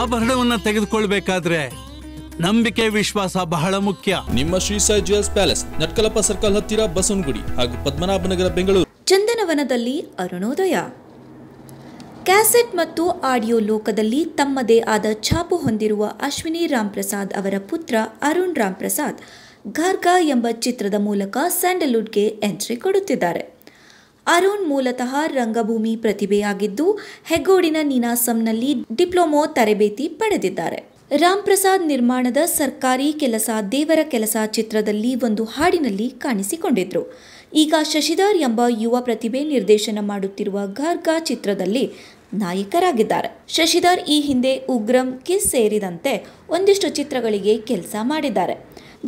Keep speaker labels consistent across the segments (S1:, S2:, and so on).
S1: ಆಭರಣವನ್ನ ತೆಗೆದುಕೊಳ್ಬೇಕಾದ್ರೆ ನಂಬಿಕೆ ವಿಶ್ವಾಸ ಬಹಳ ಮುಖ್ಯ ನಿಮ್ಮ ಶ್ರೀ ಸಾಯಿ ಪ್ಯಾಲೇಸ್ ನಟ್ಕಲಪ್ಪ ಸರ್ಕಲ್ ಹತ್ತಿರ ಬಸವನಗುಡಿ ಹಾಗೂ ಪದ್ಮನಾಭನಗರ ಬೆಂಗಳೂರು ಚಂದನವನದಲ್ಲಿ ಅರುಣೋದಯ ಕ್ಯಾಸೆಟ್ ಮತ್ತು ಆಡಿಯೋ ಲೋಕದಲ್ಲಿ ತಮ್ಮದೇ ಆದ ಛಾಪು ಹೊಂದಿರುವ ಅಶ್ವಿನಿ ರಾಮ್ಪ್ರಸಾದ್ ಅವರ ಪುತ್ರ ಅರುಣ್ ರಾಮ್ಪ್ರಸಾದ್ ಘರ್ಗ ಎಂಬ ಚಿತ್ರದ ಮೂಲಕ ಸ್ಯಾಂಡಲ್ವುಡ್ಗೆ ಎಂಟ್ರಿ ಕೊಡುತ್ತಿದ್ದಾರೆ ಅರುಣ್ ಮೂಲತಃ ರಂಗಭೂಮಿ ಪ್ರತಿಭೆಯಾಗಿದ್ದು ಹೆಗ್ಗೋಡಿನ ನೀನಾಸಂನಲ್ಲಿ ಡಿಪ್ಲೊಮೊ ತರಬೇತಿ ಪಡೆದಿದ್ದಾರೆ ರಾಮ್ ಪ್ರಸಾದ್ ನಿರ್ಮಾಣದ ಸರ್ಕಾರಿ ಕೆಲಸ ದೇವರ ಕೆಲಸ ಚಿತ್ರದಲ್ಲಿ ಒಂದು ಹಾಡಿನಲ್ಲಿ ಕಾಣಿಸಿಕೊಂಡಿದ್ರು ಈಗ ಶಶಿಧರ್ ಎಂಬ ಯುವ ಪ್ರತಿಭೆ ನಿರ್ದೇಶನ ಮಾಡುತ್ತಿರುವ ಗಾರ್ಗಾ ಚಿತ್ರದಲ್ಲಿ ನಾಯಕರಾಗಿದ್ದಾರೆ ಶಶಿಧರ್ ಈ ಹಿಂದೆ ಉಗ್ರಂ ಕಿಸ್ ಸೇರಿದಂತೆ ಒಂದಿಷ್ಟು ಚಿತ್ರಗಳಿಗೆ ಕೆಲಸ ಮಾಡಿದ್ದಾರೆ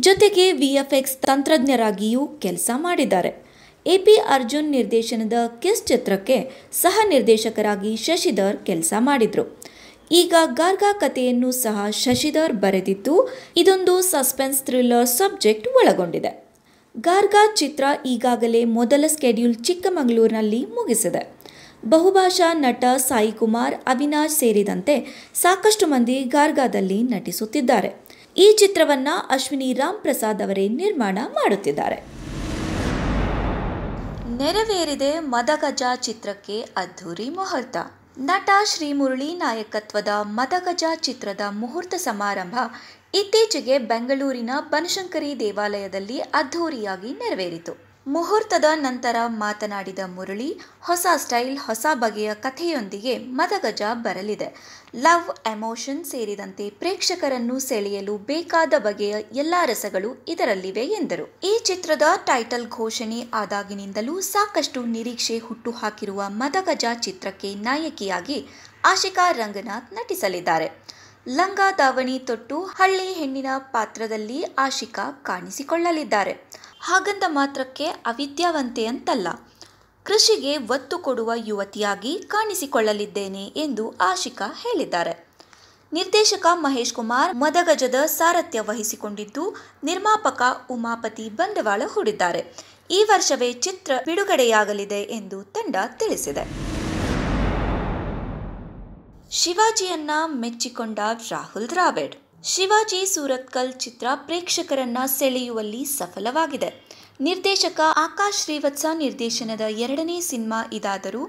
S1: ಜೊತೆಗೆ ವಿಎಫ್ಎಕ್ಸ್ ತಂತ್ರಜ್ಞರಾಗಿಯೂ ಕೆಲಸ ಮಾಡಿದ್ದಾರೆ ಎ ಪಿ ಅರ್ಜುನ್ ನಿರ್ದೇಶನದ ಕಿಸ್ ಚಿತ್ರಕ್ಕೆ ಸಹ ನಿರ್ದೇಶಕರಾಗಿ ಶಶಿಧರ್ ಕೆಲಸ ಮಾಡಿದರು ಈಗ ಗಾರ್ಗಾ ಕಥೆಯನ್ನು ಸಹ ಶಶಿಧರ್ ಬರೆದಿದ್ದು ಇದೊಂದು ಸಸ್ಪೆನ್ಸ್ ಥ್ರಿಲ್ಲರ್ ಸಬ್ಜೆಕ್ಟ್ ಒಳಗೊಂಡಿದೆ ಗಾರ್ಗಾ ಚಿತ್ರ ಈಗಾಗಲೇ ಮೊದಲ ಸ್ಕೆಡ್ಯೂಲ್ ಚಿಕ್ಕಮಗಳೂರಿನಲ್ಲಿ ಮುಗಿಸಿದೆ ಬಹುಭಾಷಾ ನಟ ಸಾಯಿ ಕುಮಾರ್ ಅವಿನಾಶ್ ಸೇರಿದಂತೆ ಸಾಕಷ್ಟು ಮಂದಿ ಗಾರ್ಗಾದಲ್ಲಿ ನಟಿಸುತ್ತಿದ್ದಾರೆ ಈ ಚಿತ್ರವನ್ನು ಅಶ್ವಿನಿ ರಾಮ್ ಪ್ರಸಾದ್ ಅವರೇ ನಿರ್ಮಾಣ ಮಾಡುತ್ತಿದ್ದಾರೆ ನೆರವೇರಿದೆ ಮದಗಜ ಚಿತ್ರಕ್ಕೆ ಅದ್ಧೂರಿ ಮುಹೂರ್ತ ನಟ ಶ್ರೀಮುರಳಿ ನಾಯಕತ್ವದ ಮದಗಜ ಚಿತ್ರದ ಮುಹೂರ್ತ ಸಮಾರಂಭ ಇತ್ತೀಚೆಗೆ ಬೆಂಗಳೂರಿನ ಬನಶಂಕರಿ ದೇವಾಲಯದಲ್ಲಿ ಅದ್ಧೂರಿಯಾಗಿ ನೆರವೇರಿತು ಮುಹೂರ್ತದ ನಂತರ ಮಾತನಾಡಿದ ಮುರಳಿ ಹೊಸ ಸ್ಟೈಲ್ ಹೊಸ ಬಗೆಯ ಕಥೆಯೊಂದಿಗೆ ಮದಗಜ ಬರಲಿದೆ ಲವ್ ಎಮೋಷನ್ ಸೇರಿದಂತೆ ಪ್ರೇಕ್ಷಕರನ್ನು ಸೆಳೆಯಲು ಬೇಕಾದ ಬಗೆಯ ಎಲ್ಲ ರಸಗಳು ಇದರಲ್ಲಿವೆ ಎಂದರು ಈ ಚಿತ್ರದ ಟೈಟಲ್ ಘೋಷಣೆ ಆದಾಗಿನಿಂದಲೂ ಸಾಕಷ್ಟು ನಿರೀಕ್ಷೆ ಹುಟ್ಟುಹಾಕಿರುವ ಮದಗಜ ಚಿತ್ರಕ್ಕೆ ನಾಯಕಿಯಾಗಿ ಆಶಿಕಾ ರಂಗನಾಥ್ ನಟಿಸಲಿದ್ದಾರೆ ಲಂಗ ದಾವಣಿ ತೊಟ್ಟು ಹಳ್ಳಿ ಹೆಣ್ಣಿನ ಪಾತ್ರದಲ್ಲಿ ಆಶಿಕಾ ಕಾಣಿಸಿಕೊಳ್ಳಲಿದ್ದಾರೆ ಹಾಗಂದ ಮಾತ್ರಕ್ಕೆ ಅವಿದ್ಯಾವಂತೆ ಅಂತಲ್ಲ ಕೃಷಿಗೆ ಒತ್ತು ಕೊಡುವ ಯುವತಿಯಾಗಿ ಕಾಣಿಸಿಕೊಳ್ಳಲಿದ್ದೇನೆ ಎಂದು ಆಶಿಕಾ ಹೇಳಿದ್ದಾರೆ ನಿರ್ದೇಶಕ ಮಹೇಶ್ ಕುಮಾರ್ ಮದಗಜದ ಸಾರಥ್ಯ ವಹಿಸಿಕೊಂಡಿದ್ದು ನಿರ್ಮಾಪಕ ಉಮಾಪತಿ ಬಂಡವಾಳ ಹೂಡಿದ್ದಾರೆ ಈ ವರ್ಷವೇ ಚಿತ್ರ ಬಿಡುಗಡೆಯಾಗಲಿದೆ ಎಂದು ತಂಡ ತಿಳಿಸಿದೆ ಶಿವಾಜಿಯನ್ನ ಮೆಚ್ಚಿಕೊಂಡ ರಾಹುಲ್ ದ್ರಾವಿಡ್ ಶಿವಾಜಿ ಸೂರತ್ಕಲ್ ಚಿತ್ರ ಪ್ರೇಕ್ಷಕರನ್ನ ಸೆಳೆಯುವಲ್ಲಿ ಸಫಲವಾಗಿದೆ ನಿರ್ದೇಶಕ ಆಕಾಶ್ ಶ್ರೀವತ್ಸ ನಿರ್ದೇಶನದ ಎರಡನೇ ಸಿನಿಮಾ ಇದಾದರೂ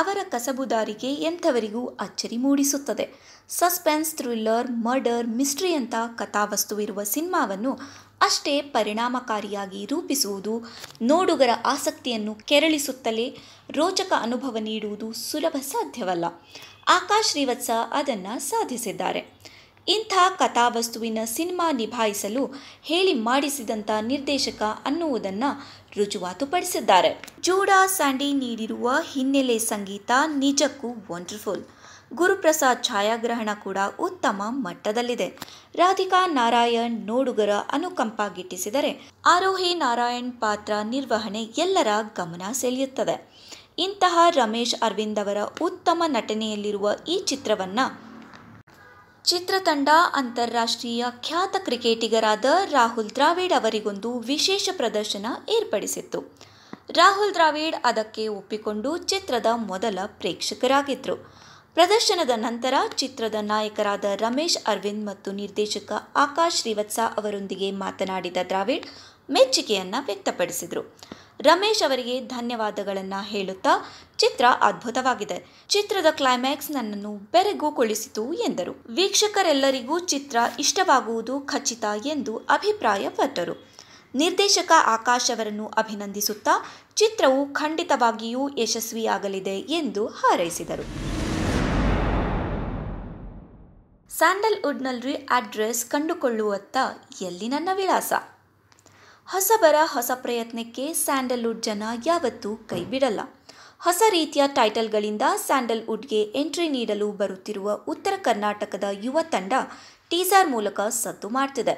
S1: ಅವರ ಕಸಬುದಾರಿಕೆ ಎಂಥವರಿಗೂ ಅಚ್ಚರಿ ಮೂಡಿಸುತ್ತದೆ ಸಸ್ಪೆನ್ಸ್ ಥ್ರಿಲ್ಲರ್ ಮರ್ಡರ್ ಮಿಸ್ಟ್ರಿಯಂಥ ಕಥಾವಸ್ತು ಇರುವ ಸಿನಿಮಾವನ್ನು ಅಷ್ಟೇ ಪರಿಣಾಮಕಾರಿಯಾಗಿ ರೂಪಿಸುವುದು ನೋಡುಗರ ಆಸಕ್ತಿಯನ್ನು ಕೆರಳಿಸುತ್ತಲೇ ರೋಚಕ ಅನುಭವ ನೀಡುವುದು ಸುಲಭ ಸಾಧ್ಯವಲ್ಲ ಆಕಾಶ್ ಶ್ರೀವತ್ಸ ಅದನ್ನು ಸಾಧಿಸಿದ್ದಾರೆ ಇಂಥ ಕಥಾವಸ್ತುವಿನ ಸಿನಿಮಾ ನಿಭಾಯಿಸಲು ಹೇಳಿ ಮಾಡಿಸಿದಂಥ ನಿರ್ದೇಶಕ ಅನ್ನುವುದನ್ನು ರುಜುವಾತುಪಡಿಸಿದ್ದಾರೆ ಜೂಡಾ ಸ್ಯಾಂಡಿ ನೀಡಿರುವ ಹಿನ್ನೆಲೆ ಸಂಗೀತ ನಿಜಕ್ಕೂ ವಂಡರ್ಫುಲ್ ಗುರುಪ್ರಸಾದ್ ಛಾಯಾಗ್ರಹಣ ಕೂಡ ಉತ್ತಮ ಮಟ್ಟದಲ್ಲಿದೆ ರಾಧಿಕಾ ನಾರಾಯಣ್ ನೋಡುಗರ ಅನುಕಂಪ ಗಿಟ್ಟಿಸಿದರೆ ಆರೋಹಿ ನಾರಾಯಣ್ ಪಾತ್ರ ನಿರ್ವಹಣೆ ಎಲ್ಲರ ಗಮನ ಸೆಳೆಯುತ್ತದೆ ಇಂತಹ ರಮೇಶ್ ಅರವಿಂದ್ ಅವರ ಉತ್ತಮ ನಟನೆಯಲ್ಲಿರುವ ಈ ಚಿತ್ರವನ್ನು ಚಿತ್ರತಂಡ ಅಂತಾರಾಷ್ಟ್ರೀಯ ಖ್ಯಾತ ಕ್ರಿಕೆಟಿಗರಾದ ರಾಹುಲ್ ದ್ರಾವಿಡ್ ಅವರಿಗೊಂದು ವಿಶೇಷ ಪ್ರದರ್ಶನ ಏರ್ಪಡಿಸಿತ್ತು ರಾಹುಲ್ ದ್ರಾವಿಡ್ ಅದಕ್ಕೆ ಒಪ್ಪಿಕೊಂಡು ಚಿತ್ರದ ಮೊದಲ ಪ್ರೇಕ್ಷಕರಾಗಿದ್ದರು ಪ್ರದರ್ಶನದ ನಂತರ ಚಿತ್ರದ ನಾಯಕರಾದ ರಮೇಶ್ ಅರವಿಂದ್ ಮತ್ತು ನಿರ್ದೇಶಕ ಆಕಾಶ್ ಶ್ರೀವತ್ಸ ಅವರೊಂದಿಗೆ ಮಾತನಾಡಿದ ದ್ರಾವಿಡ್ ಮೆಚ್ಚುಗೆಯನ್ನು ವ್ಯಕ್ತಪಡಿಸಿದರು ರಮೇಶ್ ಅವರಿಗೆ ಧನ್ಯವಾದಗಳನ್ನು ಹೇಳುತ್ತಾ ಚಿತ್ರ ಅದ್ಭುತವಾಗಿದೆ ಚಿತ್ರದ ಕ್ಲೈಮ್ಯಾಕ್ಸ್ ನನ್ನನ್ನು ಬೆರಗುಗೊಳಿಸಿತು ಎಂದರು ವೀಕ್ಷಕರೆಲ್ಲರಿಗೂ ಚಿತ್ರ ಇಷ್ಟವಾಗುವುದು ಖಚಿತ ಎಂದು ಅಭಿಪ್ರಾಯಪಟ್ಟರು ನಿರ್ದೇಶಕ ಆಕಾಶ್ ಅವರನ್ನು ಅಭಿನಂದಿಸುತ್ತಾ ಚಿತ್ರವು ಖಂಡಿತವಾಗಿಯೂ ಯಶಸ್ವಿಯಾಗಲಿದೆ ಎಂದು ಹಾರೈಸಿದರು ಸ್ಯಾಂಡಲ್ವುಡ್ನಲ್ಲಿ ಅಡ್ರೆಸ್ ಕಂಡುಕೊಳ್ಳುವತ್ತ ಎಲ್ಲಿ ನನ್ನ ವಿಳಾಸ ಹೊಸಬರ ಹೊಸ ಪ್ರಯತ್ನಕ್ಕೆ ಸ್ಯಾಂಡಲ್ವುಡ್ ಜನ ಯಾವತ್ತೂ ಕೈಬಿಡಲ್ಲ ಹೊಸ ರೀತಿಯ ಟೈಟಲ್ಗಳಿಂದ ಸ್ಯಾಂಡಲ್ವುಡ್ಗೆ ಎಂಟ್ರಿ ನೀಡಲು ಬರುತ್ತಿರುವ ಉತ್ತರ ಕರ್ನಾಟಕದ ಯುವ ತಂಡ ಟೀಸರ್ ಮೂಲಕ ಸದ್ದು ಮಾಡ್ತಿದೆ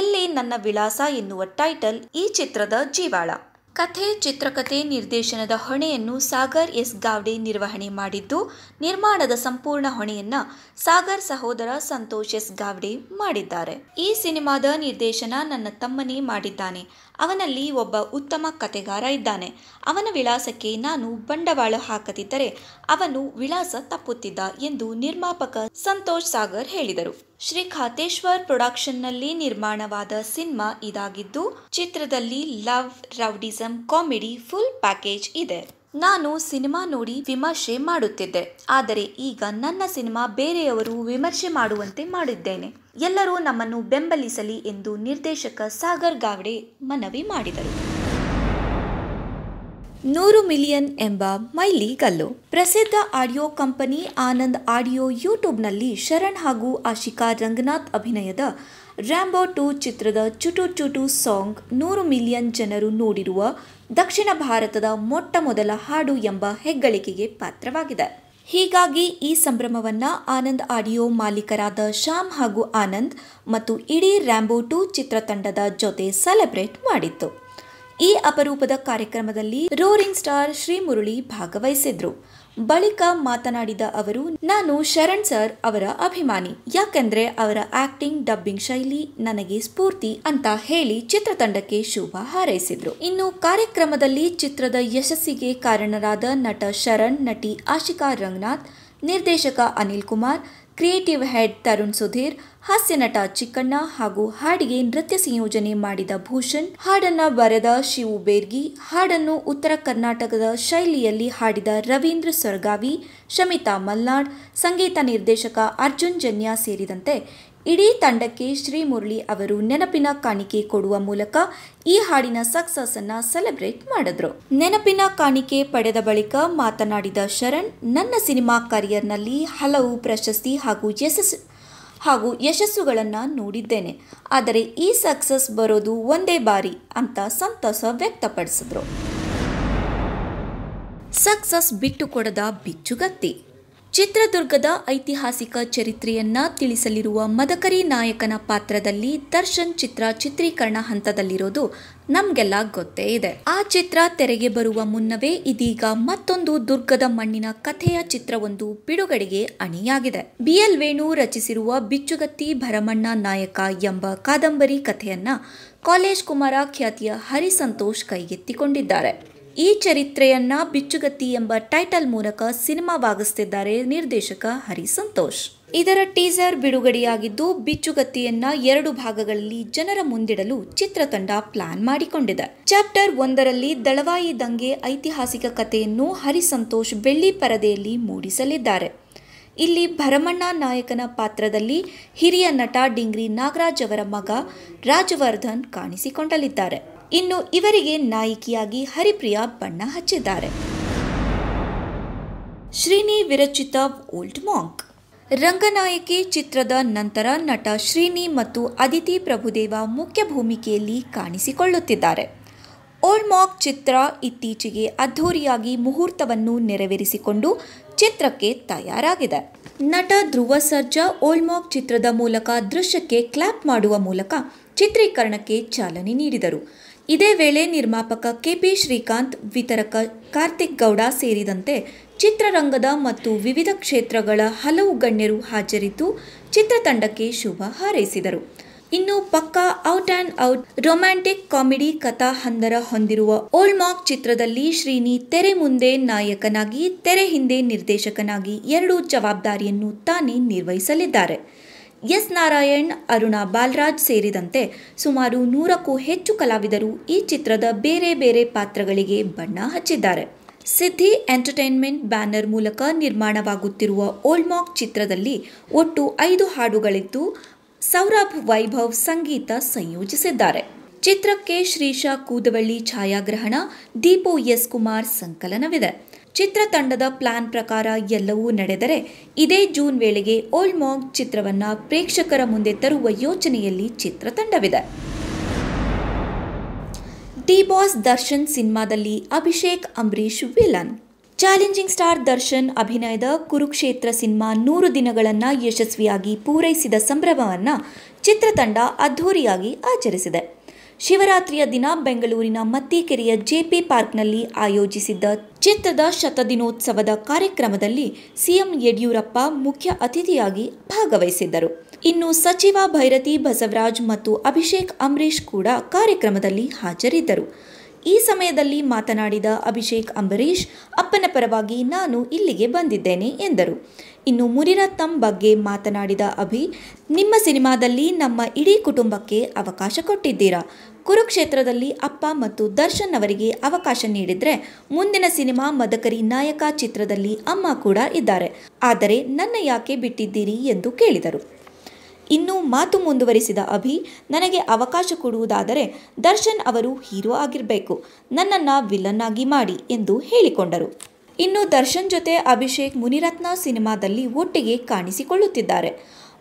S1: ಎಲ್ಲಿ ನನ್ನ ವಿಳಾಸ ಎನ್ನುವ ಟೈಟಲ್ ಈ ಚಿತ್ರದ ಜೀವಾಳ ಕಥೆ ಚಿತ್ರಕಥೆ ನಿರ್ದೇಶನದ ಹೊಣೆಯನ್ನು ಸಾಗರ್ ಎಸ್ ಗಾವ್ಡೆ ನಿರ್ವಹಣೆ ಮಾಡಿದ್ದು ನಿರ್ಮಾಣದ ಸಂಪೂರ್ಣ ಹೊಣೆಯನ್ನ ಸಾಗರ್ ಸಹೋದರ ಸಂತೋಷ್ ಎಸ್ ಗಾವ್ಡೆ ಮಾಡಿದ್ದಾರೆ ಈ ಸಿನಿಮಾದ ನಿರ್ದೇಶನ ನನ್ನ ತಮ್ಮನೇ ಮಾಡಿದ್ದಾನೆ ಅವನಲ್ಲಿ ಒಬ್ಬ ಉತ್ತಮ ಕತೆಗಾರ ಇದ್ದಾನೆ ಅವನ ವಿಳಾಸಕ್ಕೆ ನಾನು ಬಂಡವಾಳ ಹಾಕದಿದ್ದರೆ ಅವನು ವಿಳಾಸ ತಪ್ಪುತ್ತಿದ್ದ ಎಂದು ನಿರ್ಮಾಪಕ ಸಂತೋಷ್ ಸಾಗರ್ ಹೇಳಿದರು ಶ್ರೀ ಖಾತೇಶ್ವರ್ ಪ್ರೊಡಕ್ಷನ್ನಲ್ಲಿ ನಿರ್ಮಾಣವಾದ ಸಿನಿಮಾ ಇದಾಗಿದ್ದು ಚಿತ್ರದಲ್ಲಿ love rowdyism comedy full package ಇದೆ ನಾನು ಸಿನಿಮಾ ನೋಡಿ ವಿಮರ್ಶೆ ಮಾಡುತ್ತಿದ್ದೆ ಆದರೆ ಈಗ ನನ್ನ ಸಿನಿಮಾ ಬೇರೆಯವರು ವಿಮರ್ಶೆ ಮಾಡುವಂತೆ ಮಾಡಿದ್ದೇನೆ ಎಲ್ಲರೂ ನಮ್ಮನ್ನು ಬೆಂಬಲಿಸಲಿ ಎಂದು ನಿರ್ದೇಶಕ ಸಾಗರ್ ಗಾವ್ಡೆ ಮನವಿ ಮಾಡಿದರು ನೂರು ಮಿಲಿಯನ್ ಎಂಬ ಮೈಲಿ ಮೈಲಿಗಲ್ಲು ಪ್ರಸಿದ್ಧ ಆಡಿಯೋ ಕಂಪನಿ ಆನಂದ್ ಆಡಿಯೋ ಯೂಟ್ಯೂಬ್ನಲ್ಲಿ ಶರಣ್ ಹಾಗೂ ಆಶಿಕಾ ರಂಗನಾಥ್ ಅಭಿನಯದ ರ್ಯಾಂಬೋ ಟು ಚಿತ್ರದ ಚುಟು ಚುಟು ಸಾಂಗ್ ನೂರು ಮಿಲಿಯನ್ ಜನರು ನೋಡಿರುವ ದಕ್ಷಿಣ ಭಾರತದ ಮೊಟ್ಟ ಮೊದಲ ಹಾಡು ಎಂಬ ಹೆಗ್ಗಳಿಕೆಗೆ ಪಾತ್ರವಾಗಿದೆ ಹೀಗಾಗಿ ಈ ಸಂಭ್ರಮವನ್ನು ಆನಂದ್ ಆಡಿಯೋ ಮಾಲೀಕರಾದ ಶ್ಯಾಮ್ ಹಾಗೂ ಆನಂದ್ ಮತ್ತು ಇಡೀ ರ್ಯಾಂಬೋ ಟು ಚಿತ್ರತಂಡದ ಜೊತೆ ಸೆಲೆಬ್ರೇಟ್ ಮಾಡಿತ್ತು ಈ ಅಪರೂಪದ ಕಾರ್ಯಕ್ರಮದಲ್ಲಿ ರೋರಿಂಗ್ ಸ್ಟಾರ್ ಶ್ರೀ ಭಾಗವಹಿಸಿದ್ರು ಬಳಿಕ ಮಾತನಾಡಿದ ಅವರು ನಾನು ಶರಣ್ ಸರ್ ಅವರ ಅಭಿಮಾನಿ ಯಾಕಂದ್ರೆ ಅವರ ಆಕ್ಟಿಂಗ್ ಡಬ್ಬಿಂಗ್ ಶೈಲಿ ನನಗೆ ಸ್ಫೂರ್ತಿ ಅಂತ ಹೇಳಿ ಚಿತ್ರತಂಡಕ್ಕೆ ಶುಭ ಹಾರೈಸಿದ್ರು ಇನ್ನು ಕಾರ್ಯಕ್ರಮದಲ್ಲಿ ಚಿತ್ರದ ಯಶಸ್ಸಿಗೆ ಕಾರಣರಾದ ನಟ ಶರಣ್ ನಟಿ ಆಶಿಕಾ ರಂಗನಾಥ್ ನಿರ್ದೇಶಕ ಅನಿಲ್ ಕುಮಾರ್ ಕ್ರಿಯೇಟಿವ್ ಹೆಡ್ ತರುಣ್ ಸುಧೀರ್ ಹಾಸ್ಯ ನಟ ಚಿಕ್ಕಣ್ಣ ಹಾಗೂ ಹಾಡಿಗೆ ನೃತ್ಯ ಸಂಯೋಜನೆ ಮಾಡಿದ ಭೂಷಣ್ ಹಾಡನ್ನ ಬರೆದ ಶಿವು ಬೇರ್ಗಿ ಹಾಡನ್ನು ಉತ್ತರ ಕರ್ನಾಟಕದ ಶೈಲಿಯಲ್ಲಿ ಹಾಡಿದ ರವೀಂದ್ರ ಸೊರಗಾವಿ ಶಮಿತಾ ಮಲ್ನಾಡ್ ಸಂಗೀತ ನಿರ್ದೇಶಕ ಅರ್ಜುನ್ ಜನ್ಯಾ ಸೇರಿದಂತೆ ಇಡೀ ತಂಡಕ್ಕೆ ಶ್ರೀ ಮುರಳಿ ಅವರು ನೆನಪಿನ ಕಾಣಿಕೆ ಕೊಡುವ ಮೂಲಕ ಈ ಹಾಡಿನ ಸಕ್ಸಸ್ ಅನ್ನ ಸೆಲೆಬ್ರೇಟ್ ಮಾಡಿದ್ರು ನೆನಪಿನ ಕಾಣಿಕೆ ಪಡೆದ ಬಳಿಕ ಮಾತನಾಡಿದ ಶರಣ್ ನನ್ನ ಸಿನಿಮಾ ಕರಿಯರ್ನಲ್ಲಿ ಹಲವು ಪ್ರಶಸ್ತಿ ಹಾಗೂ ಯಶಸ್ಸು ಹಾಗೂ ಯಶಸ್ಸುಗಳನ್ನು ನೋಡಿದ್ದೇನೆ ಆದರೆ ಈ ಸಕ್ಸಸ್ ಬರೋದು ಒಂದೇ ಬಾರಿ ಅಂತ ಸಂತಸ ವ್ಯಕ್ತಪಡಿಸಿದ್ರು ಸಕ್ಸಸ್ ಬಿಟ್ಟುಕೊಡದ ಬಿಚ್ಚುಗತ್ತಿ ಚಿತ್ರದುರ್ಗದ ಐತಿಹಾಸಿಕ ಚರಿತ್ರೆಯನ್ನ ತಿಳಿಸಲಿರುವ ಮದಕರಿ ನಾಯಕನ ಪಾತ್ರದಲ್ಲಿ ದರ್ಶನ್ ಚಿತ್ರ ಚಿತ್ರೀಕರಣ ಹಂತದಲ್ಲಿರೋದು ನಮಗೆಲ್ಲ ಗೊತ್ತೇ ಇದೆ ಆ ಚಿತ್ರ ತೆರೆಗೆ ಬರುವ ಮುನ್ನವೇ ಇದೀಗ ಮತ್ತೊಂದು ದುರ್ಗದ ಮಣ್ಣಿನ ಕಥೆಯ ಚಿತ್ರವೊಂದು ಬಿಡುಗಡೆಗೆ ಅಣಿಯಾಗಿದೆ ಬಿ ಎಲ್ ವೇಣು ರಚಿಸಿರುವ ಬಿಚ್ಚುಗತ್ತಿ ಭರಮಣ್ಣ ನಾಯಕ ಎಂಬ ಕಾದಂಬರಿ ಕಥೆಯನ್ನ ಕಾಲೇಜ್ ಕುಮಾರ ಖ್ಯಾತಿಯ ಹರಿಸಂತೋಷ್ ಕೈಗೆತ್ತಿಕೊಂಡಿದ್ದಾರೆ ಈ ಚರಿತ್ರೆಯನ್ನ ಬಿಚ್ಚುಗತ್ತಿ ಎಂಬ ಟೈಟಲ್ ಮೂಲಕ ಸಿನಿಮಾವಾಗಿಸುತ್ತಿದ್ದಾರೆ ನಿರ್ದೇಶಕ ಹರಿ ಸಂತೋಷ್ ಇದರ ಟೀಸರ್ ಬಿಡುಗಡೆಯಾಗಿದ್ದು ಬಿಚ್ಚುಗತ್ತಿಯನ್ನ ಎರಡು ಭಾಗಗಳಲ್ಲಿ ಜನರ ಮುಂದಿಡಲು ಚಿತ್ರತಂಡ ಪ್ಲಾನ್ ಮಾಡಿಕೊಂಡಿದೆ ಚಾಪ್ಟರ್ ಒಂದರಲ್ಲಿ ದಳವಾಯಿ ದಂಗೆ ಐತಿಹಾಸಿಕ ಕಥೆಯನ್ನು ಹರಿ ಬೆಳ್ಳಿ ಪರದೆಯಲ್ಲಿ ಮೂಡಿಸಲಿದ್ದಾರೆ ಇಲ್ಲಿ ಭರಮಣ್ಣ ನಾಯಕನ ಪಾತ್ರದಲ್ಲಿ ಹಿರಿಯ ನಟ ಡಿಂಗ್ರಿ ನಾಗರಾಜ್ ಅವರ ಮಗ ರಾಜವರ್ಧನ್ ಕಾಣಿಸಿಕೊಂಡಲಿದ್ದಾರೆ ಇನ್ನು ಇವರಿಗೆ ನಾಯಕಿಯಾಗಿ ಹರಿಪ್ರಿಯಾ ಬಣ್ಣ ಹಚ್ಚಿದ್ದಾರೆ ಶ್ರೀನಿ ವಿರಚಿತ ಓಲ್ಡ್ ಮಾಂಕ್ ರಂಗನಾಯಕಿ ಚಿತ್ರದ ನಂತರ ನಟ ಶ್ರೀನಿ ಮತ್ತು ಅದಿತಿ ಪ್ರಭುದೇವ ಮುಖ್ಯ ಭೂಮಿಕೆಯಲ್ಲಿ ಕಾಣಿಸಿಕೊಳ್ಳುತ್ತಿದ್ದಾರೆ ಓಲ್ಡ್ ಮಾಕ್ ಚಿತ್ರ ಇತ್ತೀಚೆಗೆ ಅದ್ಧೂರಿಯಾಗಿ ಮುಹೂರ್ತವನ್ನು ನೆರವೇರಿಸಿಕೊಂಡು ಚಿತ್ರಕ್ಕೆ ತಯಾರಾಗಿದೆ ನಟ ಧ್ರುವ ಸರ್ಜಾ ಓಲ್ಡ್ ಮಾಕ್ ಚಿತ್ರದ ಮೂಲಕ ದೃಶ್ಯಕ್ಕೆ ಕ್ಲಾಪ್ ಮಾಡುವ ಮೂಲಕ ಚಿತ್ರೀಕರಣಕ್ಕೆ ಚಾಲನೆ ನೀಡಿದರು ಇದೇ ವೇಳೆ ನಿರ್ಮಾಪಕ ಕೆಪಿ ಶ್ರೀಕಾಂತ್ ವಿತರಕ ಕಾರ್ತಿಕ್ ಗೌಡ ಸೇರಿದಂತೆ ಚಿತ್ರರಂಗದ ಮತ್ತು ವಿವಿಧ ಕ್ಷೇತ್ರಗಳ ಹಲವು ಗಣ್ಯರು ಹಾಜರಿದ್ದು ಚಿತ್ರತಂಡಕ್ಕೆ ಶುಭ ಹಾರೈಸಿದರು ಇನ್ನು ಪಕ್ಕಾ out and out romantic comedy ಕಥಾ ಹಂದರ ಹೊಂದಿರುವ ಓಲ್ಡ್ ಮಾಕ್ ಚಿತ್ರದಲ್ಲಿ ಶ್ರೀನಿ ತೆರೆ ಮುಂದೆ ನಾಯಕನಾಗಿ ತೆರೆ ಹಿಂದೆ ನಿರ್ದೇಶಕನಾಗಿ ಎರಡೂ ಜವಾಬ್ದಾರಿಯನ್ನು ತಾನೇ ನಿರ್ವಹಿಸಲಿದ್ದಾರೆ ಎಸ್ ನಾರಾಯಣ್ ಅರುಣ ಬಾಲರಾಜ್ ಸೇರಿದಂತೆ ಸುಮಾರು ನೂರಕ್ಕೂ ಹೆಚ್ಚು ಕಲಾವಿದರು ಈ ಚಿತ್ರದ ಬೇರೆ ಬೇರೆ ಪಾತ್ರಗಳಿಗೆ ಬಣ್ಣ ಹಚ್ಚಿದ್ದಾರೆ ಸಿದ್ಧಿ ಎಂಟರ್ಟೈನ್ಮೆಂಟ್ ಬ್ಯಾನರ್ ಮೂಲಕ ನಿರ್ಮಾಣವಾಗುತ್ತಿರುವ ಓಲ್ಮಾಕ್ ಚಿತ್ರದಲ್ಲಿ ಒಟ್ಟು ಐದು ಹಾಡುಗಳಿದ್ದು ಸೌರಭ್ ವೈಭವ್ ಸಂಗೀತ ಸಂಯೋಜಿಸಿದ್ದಾರೆ ಚಿತ್ರಕ್ಕೆ ಶ್ರೀಶಾ ಕೂದವಳ್ಳಿ ಛಾಯಾಗ್ರಹಣ ದೀಪೋ ಎಸ್ ಕುಮಾರ್ ಸಂಕಲನವಿದೆ ಚಿತ್ರತಂಡದ ಪ್ಲಾನ್ ಪ್ರಕಾರ ಎಲ್ಲವೂ ನಡೆದರೆ ಇದೇ ಜೂನ್ ವೇಳೆಗೆ ಓಲ್ಡ್ ಮಾಂಗ್ ಚಿತ್ರವನ್ನು ಪ್ರೇಕ್ಷಕರ ಮುಂದೆ ತರುವ ಯೋಚನೆಯಲ್ಲಿ ಚಿತ್ರತಂಡವಿದೆ ಡಿ ಬಾಸ್ ದರ್ಶನ್ ಸಿನಿಮಾದಲ್ಲಿ Abhishek Ambareesh villain challenging star Darshan ಅಭಿನಯದ ಕುರುಕ್ಷೇತ್ರ ಸಿನಿಮಾ ನೂರು ದಿನಗಳನ್ನು ಯಶಸ್ವಿಯಾಗಿ ಪೂರೈಸಿದ ಸಂಭ್ರಮವನ್ನು ಚಿತ್ರತಂಡ ಅದ್ಧೂರಿಯಾಗಿ ಆಚರಿಸಿದೆ ಶಿವರಾತ್ರಿಯ ದಿನ ಬೆಂಗಳೂರಿನ ಮತ್ತಿಕೆರೆಯ ಜೆಪಿ ಪಾರ್ಕ್ನಲ್ಲಿ ಆಯೋಜಿಸಿದ್ದ ಚಿತ್ರದ ಶತದಿನೋತ್ಸವದ ಕಾರ್ಯಕ್ರಮದಲ್ಲಿ ಸಿಎಂ ಯಡಿಯೂರಪ್ಪ ಮುಖ್ಯ ಅತಿಥಿಯಾಗಿ ಭಾಗವಹಿಸಿದ್ದರು ಇನ್ನು ಸಚಿವ ಭೈರತಿ ಬಸವರಾಜ್ ಮತ್ತು ಅಭಿಷೇಕ್ ಅಂಬರೀಶ್ ಕೂಡ ಕಾರ್ಯಕ್ರಮದಲ್ಲಿ ಹಾಜರಿದ್ದರು ಈ ಸಮಯದಲ್ಲಿ ಮಾತನಾಡಿದ ಅಭಿಷೇಕ್ ಅಂಬರೀಷ್ ಅಪ್ಪನ ಪರವಾಗಿ ನಾನು ಇಲ್ಲಿಗೆ ಬಂದಿದ್ದೇನೆ ಎಂದರು ಇನ್ನು ಮುನಿರತ್ನಂ ಬಗ್ಗೆ ಮಾತನಾಡಿದ ಅಭಿ ನಿಮ್ಮ ಸಿನಿಮಾದಲ್ಲಿ ನಮ್ಮ ಇಡೀ ಕುಟುಂಬಕ್ಕೆ ಅವಕಾಶ ಕೊಟ್ಟಿದ್ದೀರಾ ಕುರುಕ್ಷೇತ್ರದಲ್ಲಿ ಅಪ್ಪ ಮತ್ತು ದರ್ಶನ್ ಅವರಿಗೆ ಅವಕಾಶ ನೀಡಿದರೆ ಮುಂದಿನ ಸಿನಿಮಾ ಮದಕರಿ ನಾಯಕ ಚಿತ್ರದಲ್ಲಿ ಅಮ್ಮ ಕೂಡ ಇದ್ದಾರೆ ಆದರೆ ನನ್ನ ಯಾಕೆ ಬಿಟ್ಟಿದ್ದೀರಿ ಎಂದು ಕೇಳಿದರು ಇನ್ನು ಮಾತು ಮುಂದುವರಿಸಿದ ಅಭಿ ನನಗೆ ಅವಕಾಶ ಕೊಡುವುದಾದರೆ ದರ್ಶನ್ ಅವರು ಹೀರೋ ಆಗಿರಬೇಕು ನನ್ನನ್ನು ವಿಲನ್ ಆಗಿ ಮಾಡಿ ಎಂದು ಹೇಳಿಕೊಂಡರು ಇನ್ನು ದರ್ಶನ್ ಜೊತೆ ಅಭಿಷೇಕ್ ಮುನಿರತ್ನ ಸಿನಿಮಾದಲ್ಲಿ ಒಟ್ಟಿಗೆ ಕಾಣಿಸಿಕೊಳ್ಳುತ್ತಿದ್ದಾರೆ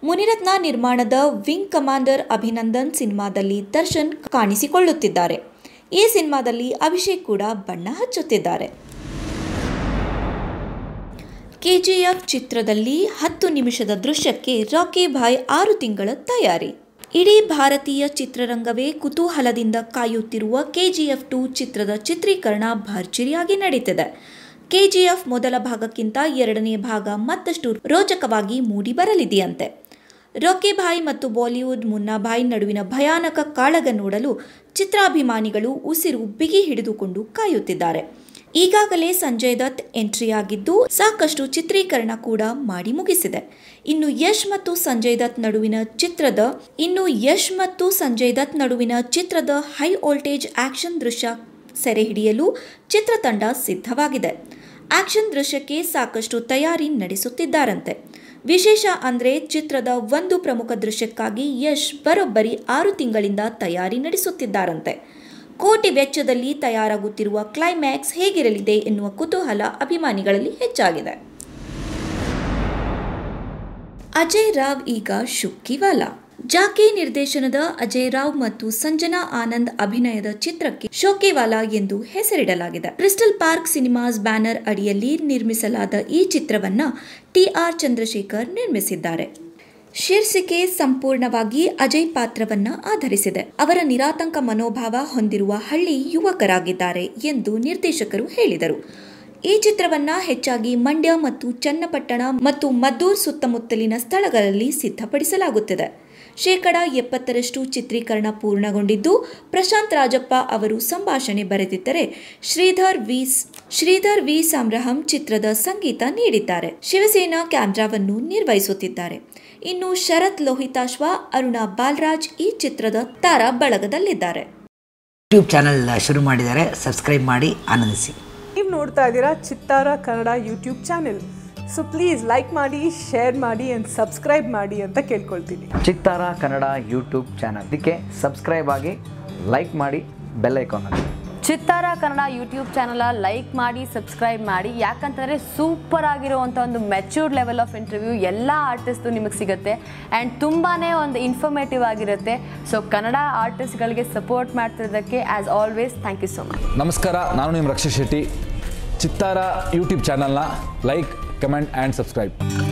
S1: ಮುನಿರತ್ನ ನಿರ್ಮಾಣದ ವಿಂಗ್ ಕಮಾಂಡರ್ ಅಭಿನಂದನ್ ಸಿನಿಮಾದಲ್ಲಿ ದರ್ಶನ್ ಕಾಣಿಸಿಕೊಳ್ಳುತ್ತಿದ್ದಾರೆ ಈ ಸಿನಿಮಾದಲ್ಲಿ ಅಭಿಷೇಕ್ ಕೂಡ ಬಣ್ಣ ಹಚ್ಚುತ್ತಿದ್ದಾರೆ ಕೆಜಿಎಫ್ ಚಿತ್ರದಲ್ಲಿ ಹತ್ತು ನಿಮಿಷದ ದೃಶ್ಯಕ್ಕೆ ರಾಕಿ ಭಾಯ್ ಆರು ತಿಂಗಳ ತಯಾರಿ ಇಡೀ ಭಾರತೀಯ ಚಿತ್ರರಂಗವೇ ಕುತೂಹಲದಿಂದ ಕಾಯುತ್ತಿರುವ ಕೆಜಿಎಫ್ ಟು ಚಿತ್ರದ ಚಿತ್ರೀಕರಣ ಭರ್ಜರಿಯಾಗಿ ನಡೀತಿದೆ ಕೆಜಿಎಫ್ ಮೊದಲ ಭಾಗಕ್ಕಿಂತ ಎರಡನೇ ಭಾಗ ಮತ್ತಷ್ಟು ರೋಚಕವಾಗಿ ಮೂಡಿ ಬರಲಿದೆಯಂತೆ ಮೂಡಿಬರಲಿದೆಯಂತೆ ಭಾಯ್ ಮತ್ತು ಬಾಲಿವುಡ್ ಮುನ್ನಾಭಾಯ್ ನಡುವಿನ ಭಯಾನಕ ಕಾಳಗ ನೋಡಲು ಚಿತ್ರಾಭಿಮಾನಿಗಳು ಉಸಿರು ಬಿಗಿ ಹಿಡಿದುಕೊಂಡು ಕಾಯುತ್ತಿದ್ದಾರೆ ಈಗಾಗಲೇ ಸಂಜಯ್ ದತ್ ಎಂಟ್ರಿ ಆಗಿದ್ದು ಸಾಕಷ್ಟು ಚಿತ್ರೀಕರಣ ಕೂಡ ಮಾಡಿ ಮುಗಿಸಿದೆ ಇನ್ನು ಯಶ್ ಮತ್ತು ಸಂಜಯ್ ದತ್ ನಡುವಿನ ಚಿತ್ರದ ಇನ್ನು ಯಶ್ ಮತ್ತು ಸಂಜಯ್ ದತ್ ನಡುವಿನ ಚಿತ್ರದ ಹೈ ವೋಲ್ಟೇಜ್ ಆಕ್ಷನ್ ದೃಶ್ಯ ಸೆರೆ ಹಿಡಿಯಲು ಚಿತ್ರತಂಡ ಸಿದ್ಧವಾಗಿದೆ ಆಕ್ಷನ್ ದೃಶ್ಯಕ್ಕೆ ಸಾಕಷ್ಟು ತಯಾರಿ ನಡೆಸುತ್ತಿದ್ದಾರಂತೆ ವಿಶೇಷ ಅಂದರೆ ಚಿತ್ರದ ಒಂದು ಪ್ರಮುಖ ದೃಶ್ಯಕ್ಕಾಗಿ ಯಶ್ ಬರೋಬ್ಬರಿ ಆರು ತಿಂಗಳಿಂದ ತಯಾರಿ ನಡೆಸುತ್ತಿದ್ದಾರಂತೆ ಕೋಟಿ ವೆಚ್ಚದಲ್ಲಿ ತಯಾರಾಗುತ್ತಿರುವ ಕ್ಲೈಮ್ಯಾಕ್ಸ್ ಹೇಗಿರಲಿದೆ ಎನ್ನುವ ಕುತೂಹಲ ಅಭಿಮಾನಿಗಳಲ್ಲಿ ಹೆಚ್ಚಾಗಿದೆ ಅಜಯ್ ರಾವ್ ಈಗ ಶುಕ್ಕಿವಾಲ ಜಾಕಿ ನಿರ್ದೇಶನದ ಅಜಯ್ ರಾವ್ ಮತ್ತು ಸಂಜನಾ ಆನಂದ್ ಅಭಿನಯದ ಚಿತ್ರಕ್ಕೆ ಶೋಕೆವಾಲಾ ಎಂದು ಹೆಸರಿಡಲಾಗಿದೆ ಕ್ರಿಸ್ಟಲ್ ಪಾರ್ಕ್ ಸಿನಿಮಾಸ್ ಬ್ಯಾನರ್ ಅಡಿಯಲ್ಲಿ ನಿರ್ಮಿಸಲಾದ ಈ ಚಿತ್ರವನ್ನ ಟಿ ಆರ್ ಚಂದ್ರಶೇಖರ್ ನಿರ್ಮಿಸಿದ್ದಾರೆ ಶೀರ್ಷಿಕೆ ಸಂಪೂರ್ಣವಾಗಿ ಅಜಯ್ ಪಾತ್ರವನ್ನ ಆಧರಿಸಿದೆ ಅವರ ನಿರಾತಂಕ ಮನೋಭಾವ ಹೊಂದಿರುವ ಹಳ್ಳಿ ಯುವಕರಾಗಿದ್ದಾರೆ ಎಂದು ನಿರ್ದೇಶಕರು ಹೇಳಿದರು ಈ ಚಿತ್ರವನ್ನ ಹೆಚ್ಚಾಗಿ ಮಂಡ್ಯ ಮತ್ತು ಚನ್ನಪಟ್ಟಣ ಮತ್ತು ಮದ್ದೂರ್ ಸುತ್ತಮುತ್ತಲಿನ ಸ್ಥಳಗಳಲ್ಲಿ ಸಿದ್ಧಪಡಿಸಲಾಗುತ್ತಿದೆ ಶೇಕಡ ಎಪ್ಪತ್ತರಷ್ಟು ಚಿತ್ರೀಕರಣ ಪೂರ್ಣಗೊಂಡಿದ್ದು ಪ್ರಶಾಂತ್ ರಾಜಪ್ಪ ಅವರು ಸಂಭಾಷಣೆ ಬರೆದಿದ್ದರೆ ಶ್ರೀಧರ್ ವಿ ಶ್ರೀಧರ್ ವಿ ಸಂಭ್ರಹಂ ಚಿತ್ರದ ಸಂಗೀತ ನೀಡಿದ್ದಾರೆ ಶಿವಸೇನಾ ಕ್ಯಾಮ್ರಾವನ್ನು ನಿರ್ವಹಿಸುತ್ತಿದ್ದಾರೆ ಇನ್ನು ಶರತ್ ಲೋಹಿತಾಶ್ವ ಅರುಣಾ ಬಾಲರಾಜ್ ಈ ಚಿತ್ರದ ತಾರಾ ಬಳಗದಲ್ಲಿದ್ದಾರೆ ಯೂಟ್ಯೂಬ್ ಚಾನಲ್ ಶುರು ಮಾಡಿದ್ದಾರೆ ಸಬ್ಸ್ಕ್ರೈಬ್ ಮಾಡಿ ಆನಂದಿಸಿ ನೀವು ನೋಡ್ತಾ ಇದ್ದೀರಾ Chittara Kannada YouTube channel so please like ಮಾಡಿ ಶೇರ್ ಮಾಡಿ ಅಂಡ್ ಸಬ್ಸ್ಕ್ರೈಬ್ ಮಾಡಿ ಅಂತ ಕೇಳ್ಕೊಳ್ತೀನಿ ಚಿತ್ತಾರ ಕನ್ನಡ ಯೂಟ್ಯೂಬ್ ಚಾನಲ್ ಇದಕ್ಕೆ ಸಬ್ಸ್ಕ್ರೈಬ್ ಆಗಿ ಲೈಕ್ ಮಾಡಿ bell icon Chittara Kannada YouTube channel like ಮಾಡಿ ಸಬ್ಸ್ಕ್ರೈಬ್ ಮಾಡಿ ಯಾಕಂತಂದರೆ ಸೂಪರ್ ಆಗಿರುವಂಥ ಒಂದು ಮೆಚ್ಯೂರ್ಡ್ ಲೆವೆಲ್ ಆಫ್ ಇಂಟರ್ವ್ಯೂ ಎಲ್ಲ ಆರ್ಟಿಸ್ಟು ನಿಮಗೆ ಸಿಗುತ್ತೆ ಆ್ಯಂಡ್ ತುಂಬಾ ಒಂದು ಇನ್ಫಾರ್ಮೇಟಿವ್ ಆಗಿರುತ್ತೆ ಸೊ ಕನ್ನಡ ಆರ್ಟಿಸ್ಟ್ಗಳಿಗೆ ಸಪೋರ್ಟ್ ಮಾಡ್ತಿರೋದಕ್ಕೆ as always thank you so much ನಮಸ್ಕಾರ ನಾನು ನಿಮ್ಮ ರಕ್ಷಿತ್ ಶೆಟ್ಟಿ ಚಿತ್ತಾರ ಯೂಟ್ಯೂಬ್ ಚಾನಲ್ನ ಲೈಕ್ ಕಮೆಂಟ್ ಆ್ಯಂಡ್ ಸಬ್ಸ್ಕ್ರೈಬ್